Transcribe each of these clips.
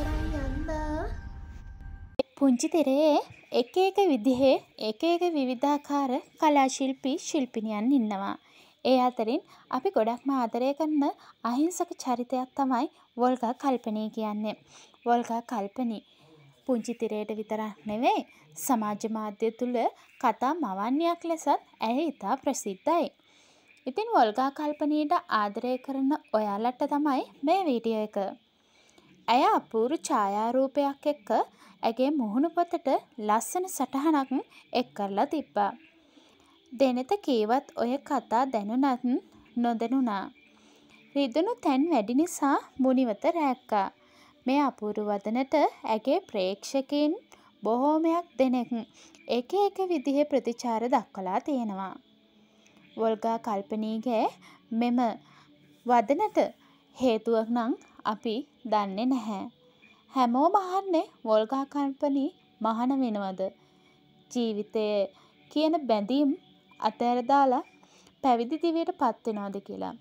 කරන්න යන්න පුංචි තෙරේ එක එක විදිහේ එක එක විවිධාකාර කලාශිල්පී ශිල්පිනියන් ඉන්නවා. ඒ අතරින් අපි ගොඩක්ම ආදරය කරන අහිංසක චරිතයක් තමයි වොල්ගා කල්පනී කියන්නේ. වොල්ගා කල්පනී පුංචි තිරයට විතරක් නෙවෙයි සමාජ මාධ්‍ය තුළ කතා මවන්නයක් ලෙසත් ඇය ඉතා ප්‍රසිද්ධයි. ඉතින් වොල්ගා කල්පනීට ආදරය කරන ඔයාලට තමයි මේ වීඩියෝ එක. ඇය අපූරු ඡායාරූපයක් එක්ක ඇගේ මුහුණු පොතට ලස්සන සටහනක් එක් කරලා තිබ්බා. දෙනෙත කීවත් ඔය කතා දැනුණත් නොදැනුණා. රිදුණු තැන් වැඩි නිසා මුනිවත රැක්කා. මේ අපූරු වදනට ඇගේ ප්‍රේක්ෂකයින් බොහෝමයක් දෙනෙක් එක එක විදිහේ ප්‍රතිචාර දක්වලා තියෙනවා. වොල්ගා කල්පනීගේ මෙම වදනට හේතුවක් නම් අපි දන්නේ නැහැ. හැමෝම අහන්නේ වොල්ගා කම්පනි මහාන වෙනවද? ජීවිතය කියන බැඳීම් අතහැර දාලා පැවිදි දිවියට පත් වෙනවද කියලා.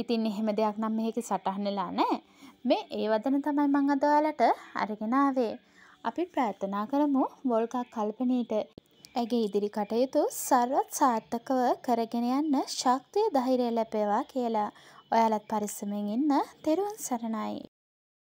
ඉතින් එහෙම දෙයක් නම් මේක සටහනලා නැහැ. මේ ඒ වදන තමයි මම අද ඔයාලට අරගෙන ආවේ. අපි ප්‍රාර්ථනා කරමු වොල්ගා කල්පනීට ඇගේ ඉදිරි කටයුතු සර්වත් සාර්ථකව කරගෙන යන්න ශක්තිය ධෛර්යය ලැබේවා කියලා. ඔයාලත් පරිස්සමෙන් ඉන්න තෙරුවන් සරණයි